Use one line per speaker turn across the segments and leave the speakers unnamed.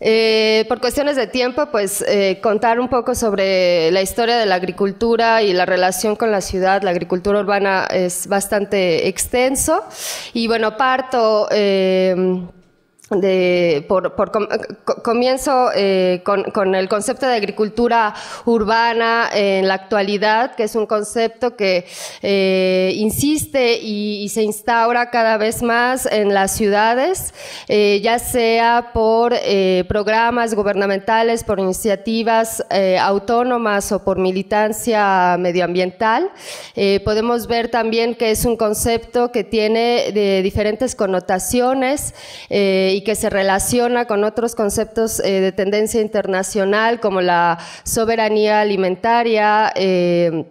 Eh, por cuestiones de tiempo, pues eh, contar un poco sobre la historia de la agricultura y la relación con la ciudad. La agricultura urbana es bastante extenso. Y bueno, parto eh, por, comienzo eh, con, el concepto de agricultura urbana en la actualidad, que es un concepto que eh, insiste y, se instaura cada vez más en las ciudades, eh, ya sea por programas gubernamentales, por iniciativas autónomas o por militancia medioambiental. podemos ver también que es un concepto que tiene de diferentes connotaciones y que se relaciona con otros conceptos eh, de tendencia internacional como la soberanía alimentaria, eh,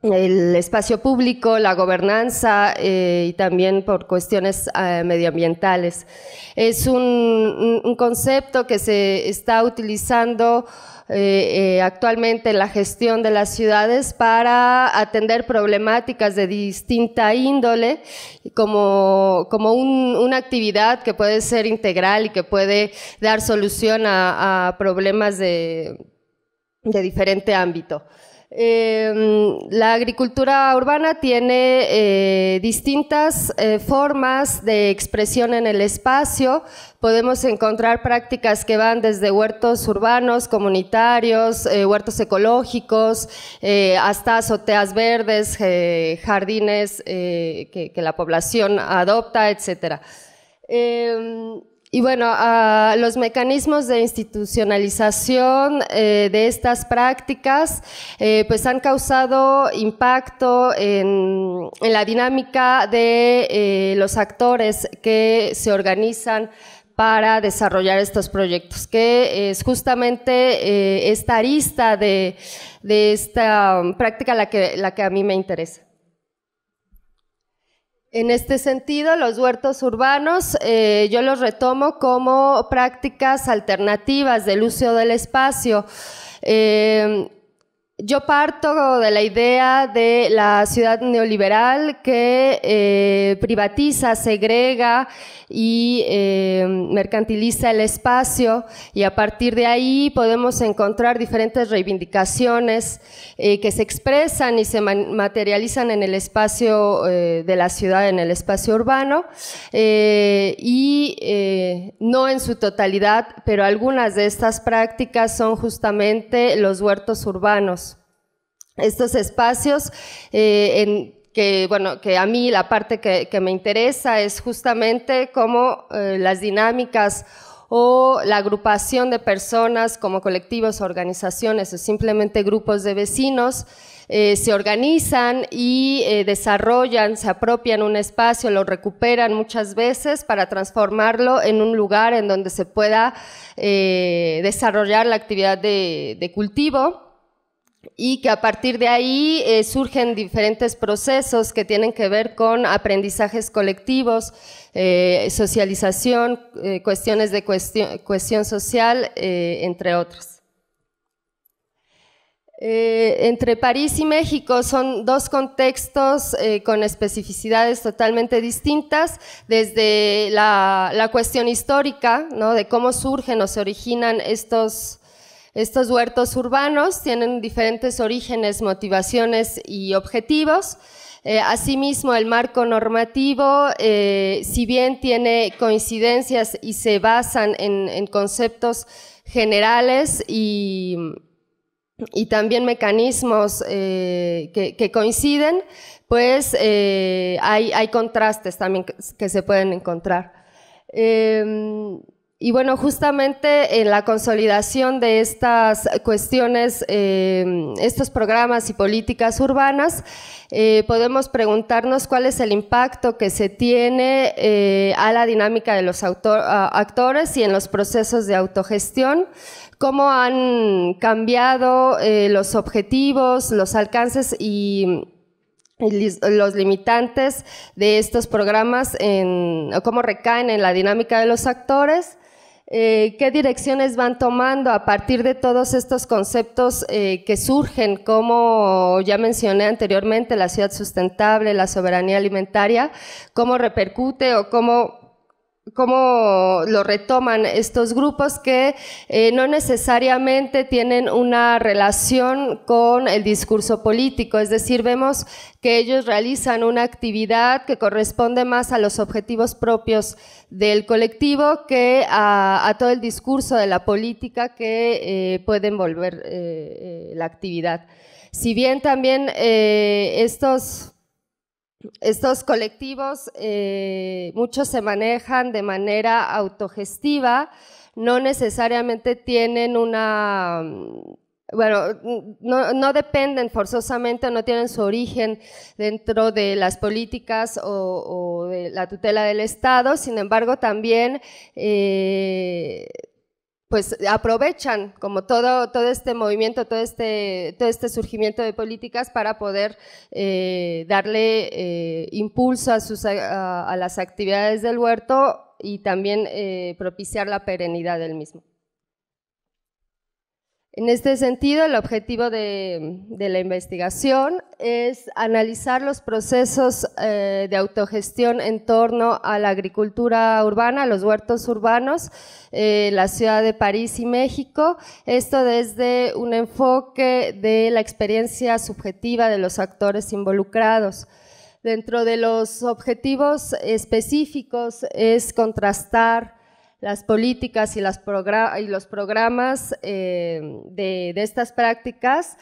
el espacio público, la gobernanza eh, y también por cuestiones eh, medioambientales. Es un, concepto que se está utilizando eh, actualmente en la gestión de las ciudades para atender problemáticas de distinta índole como, como una actividad que puede ser integral y que puede dar solución a, problemas de diferente ámbito. Em, la agricultura urbana tiene eh, distintas eh, formas de expresión en el espacio. Podemos encontrar prácticas que van desde huertos urbanos, comunitarios, eh, huertos ecológicos, hasta azoteas verdes, jardines que, que, la población adopta, etcétera. Em, y bueno, ah, los mecanismos de institucionalización eh, de estas prácticas eh, pues han causado impacto en, la dinámica de eh, los actores que se organizan para desarrollar estos proyectos, que es justamente esta arista de, esta um, práctica la que, la que a mí me interesa. En este sentido, los huertos urbanos eh, yo los retomo como prácticas alternativas del uso del espacio. Eh, yo parto de la idea de la ciudad neoliberal que eh, privatiza, segrega y eh, mercantiliza el espacio y a partir de ahí podemos encontrar diferentes reivindicaciones eh, que se expresan y se materializan en el espacio de la ciudad, en el espacio urbano y no en su totalidad, pero algunas de estas prácticas son justamente los huertos urbanos estos espacios eh, en que, bueno, que a mí la parte que, me interesa es justamente cómo eh, las dinámicas o la agrupación de personas como colectivos, organizaciones o simplemente grupos de vecinos eh, se organizan y desarrollan, se apropian un espacio, lo recuperan muchas veces para transformarlo en un lugar en donde se pueda desarrollar la actividad de cultivo y que a partir de ahí eh, surgen diferentes procesos que tienen que ver con aprendizajes colectivos, eh, socialización, eh, cuestiones de cuestión, social, entre otras. entre París y México son dos contextos con especificidades totalmente distintas, desde la, cuestión histórica, de cómo surgen o se originan estos, estos huertos urbanos tienen diferentes orígenes, motivaciones y objetivos. Eh, asimismo, el marco normativo, eh, si bien tiene coincidencias y se basan en, conceptos generales y, también mecanismos eh, que, coinciden, pues hay, contrastes también que, que se pueden encontrar. Em, y bueno, justamente en la consolidación de estas cuestiones, eh, estos programas y políticas urbanas, eh, podemos preguntarnos cuál es el impacto que se tiene eh, a la dinámica de los actores y en los procesos de autogestión, cómo han cambiado los objetivos, los alcances y los limitantes de estos programas cómo recaen en la dinámica de los actores eh, qué direcciones van tomando a partir de todos estos conceptos eh, que surgen, como ya mencioné anteriormente, la ciudad sustentable, la soberanía alimentaria, cómo repercute o cómo cómo lo retoman estos grupos que eh, no necesariamente tienen una relación con el discurso político, es decir, vemos que ellos realizan una actividad que corresponde más a los objetivos propios del colectivo que a, todo el discurso de la política que eh, puede envolver eh, la actividad. Si bien también estos estos colectivos, eh, muchos se manejan de manera autogestiva, no necesariamente tienen una, bueno, no, dependen forzosamente, no tienen su origen dentro de las políticas o, de la tutela del Estado, sin embargo también eh, pues aprovechan como todo, todo este movimiento, todo este, todo este surgimiento de políticas para poder eh, darle eh, impulso a, las actividades del huerto y también eh, propiciar la perenidad del mismo. En este sentido, el objetivo de, la investigación es analizar los procesos eh, de autogestión en torno a la agricultura urbana, los huertos urbanos, eh, la ciudad de París y México, esto desde un enfoque de la experiencia subjetiva de los actores involucrados. Dentro de los objetivos específicos es contrastar las políticas y, los programas eh, de, estas prácticas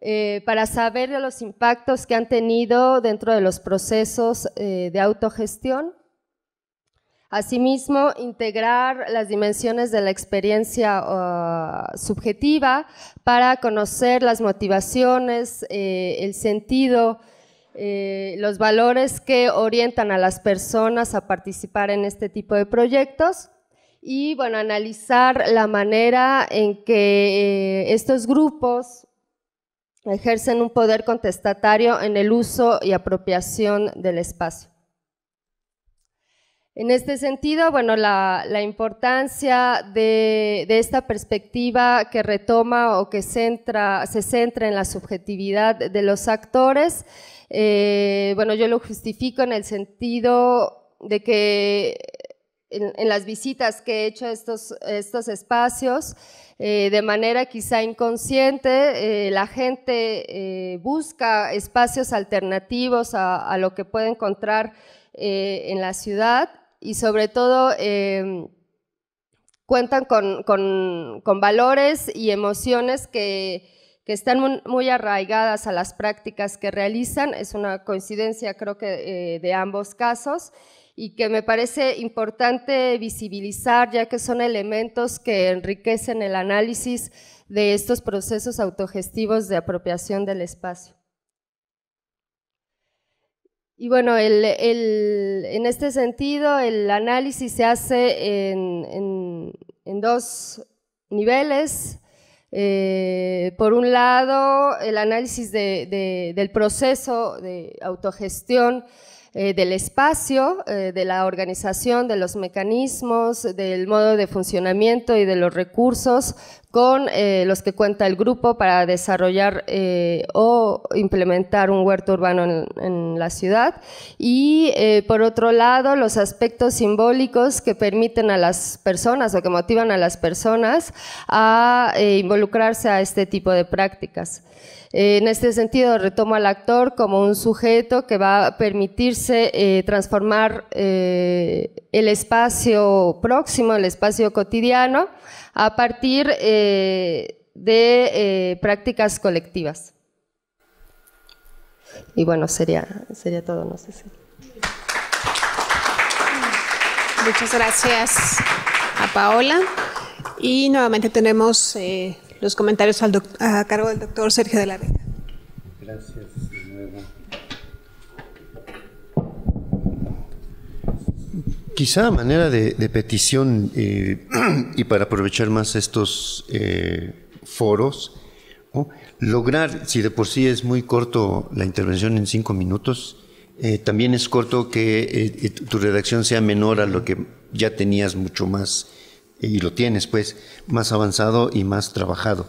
eh, para saber los impactos que han tenido dentro de los procesos eh, de autogestión. Asimismo, integrar las dimensiones de la experiencia ah, subjetiva para conocer las motivaciones, el sentido, los valores que orientan a las personas a participar en este tipo de proyectos y bueno, analizar la manera en que eh, estos grupos ejercen un poder contestatario en el uso y apropiación del espacio. En este sentido, bueno, la, importancia de, esta perspectiva que retoma o que centra, se centra en la subjetividad de los actores, eh, bueno, yo lo justifico en el sentido de que en, las visitas que he hecho a estos, estos espacios, eh, de manera quizá inconsciente, eh, la gente eh, busca espacios alternativos a, lo que puede encontrar en la ciudad y sobre todo cuentan con, con, con, valores y emociones que, que están muy arraigadas a las prácticas que realizan. Es una coincidencia creo que de ambos casos y que me parece importante visibilizar, ya que son elementos que enriquecen el análisis de estos procesos autogestivos de apropiación del espacio. Y bueno, en este sentido, el análisis se hace en, dos niveles. Eh, por un lado, el análisis del proceso de autogestión, eh, del espacio, eh, de la organización, de los mecanismos, del modo de funcionamiento y de los recursos con eh, los que cuenta el grupo para desarrollar o implementar un huerto urbano en, en la ciudad. Y por otro lado, los aspectos simbólicos que permiten a las personas o que motivan a las personas a involucrarse a este tipo de prácticas. en este sentido, retomo al actor como un sujeto que va a permitirse eh, transformar eh, el espacio próximo, el espacio cotidiano, a partir eh, de prácticas colectivas. Y bueno, sería, sería todo, no sé si. Muchas gracias a Paola. Y nuevamente tenemos los comentarios a cargo del doctor Sergio de la Vega.
Gracias. Quizá manera de, petición eh, y para aprovechar más estos eh, foros, lograr, si de por sí es muy corto la intervención en cinco minutos, eh, también es corto que tu redacción sea menor a lo que ya tenías mucho más, y lo tienes pues, más avanzado y más trabajado.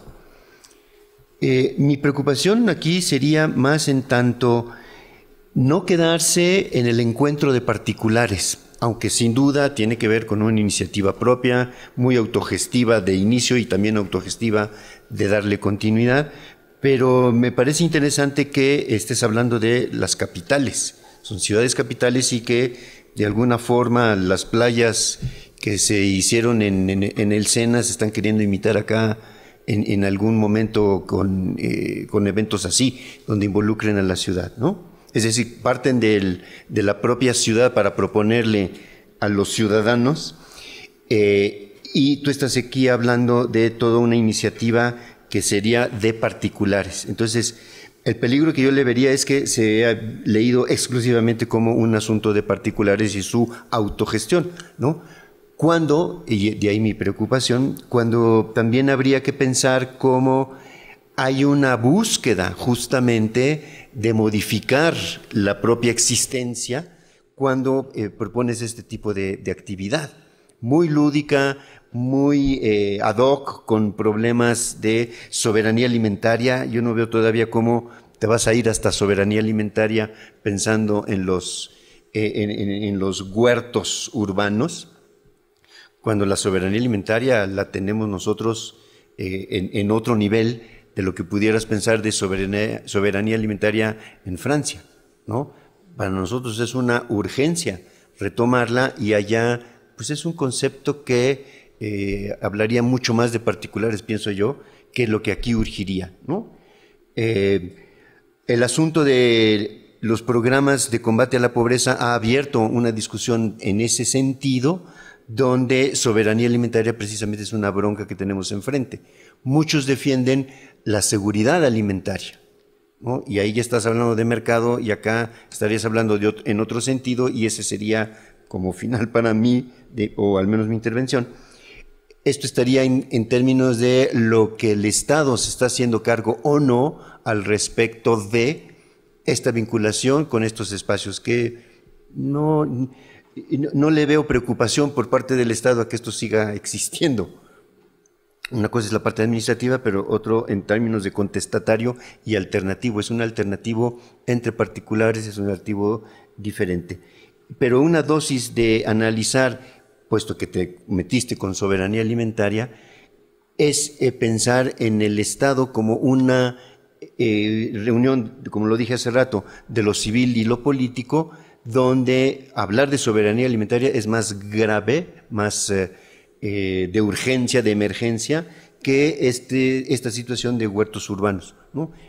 mi preocupación aquí sería más en tanto no quedarse en el encuentro de particulares, aunque sin duda tiene que ver con una iniciativa propia, muy autogestiva de inicio y también autogestiva de darle continuidad. Pero me parece interesante que estés hablando de las capitales. Son ciudades capitales y que de alguna forma las playas que se hicieron en, el Sena se están queriendo imitar acá en, algún momento con, eh, con eventos así, donde involucren a la ciudad, ¿no? Es decir, parten de la propia ciudad para proponerle a los ciudadanos. Eh, y tú estás aquí hablando de toda una iniciativa que sería de particulares. Entonces, el peligro que yo le vería es que se ha leído exclusivamente como un asunto de particulares y su autogestión, ¿no? Cuando, y de ahí mi preocupación, cuando también habría que pensar cómo hay una búsqueda justamente de modificar la propia existencia cuando eh, propones este tipo de, actividad. Muy lúdica, muy eh, ad hoc, con problemas de soberanía alimentaria. Yo no veo todavía cómo te vas a ir hasta soberanía alimentaria pensando en los, eh, en, los huertos urbanos, cuando la soberanía alimentaria la tenemos nosotros en otro nivel de lo que pudieras pensar de soberanía, alimentaria en Francia, ¿no? Para nosotros es una urgencia retomarla y allá, pues es un concepto que eh, hablaría mucho más de particulares, pienso yo, que lo que aquí urgiría, eh, el asunto de los programas de combate a la pobreza ha abierto una discusión en ese sentido, donde soberanía alimentaria precisamente es una bronca que tenemos enfrente. Muchos defienden la seguridad alimentaria. Y ahí ya estás hablando de mercado y acá estarías hablando de en otro sentido y ese sería como final para mí, de, o al menos mi intervención. Esto estaría en, términos de lo que el Estado se está haciendo cargo o no al respecto de esta vinculación con estos espacios que no, no le veo preocupación por parte del Estado a que esto siga existiendo. Una cosa es la parte administrativa, pero otro en términos de contestatario y alternativo. Es un alternativo entre particulares, es un alternativo diferente. Pero una dosis de analizar, puesto que te metiste con soberanía alimentaria, es eh, pensar en el Estado como una eh, reunión, como lo dije hace rato, de lo civil y lo político, donde hablar de soberanía alimentaria es más grave, más... Eh, eh, de urgencia, de emergencia, que este, esta situación de huertos urbanos.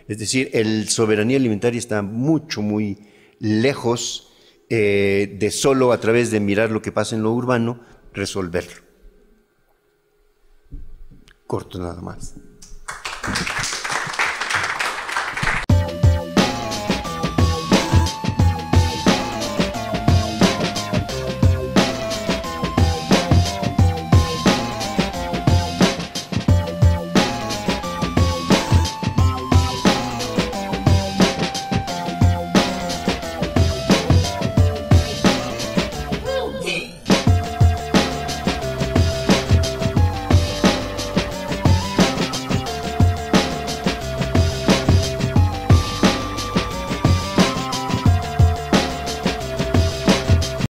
Es decir, el soberanía alimentaria está mucho, muy lejos eh, de solo a través de mirar lo que pasa en lo urbano, resolverlo. Corto nada más.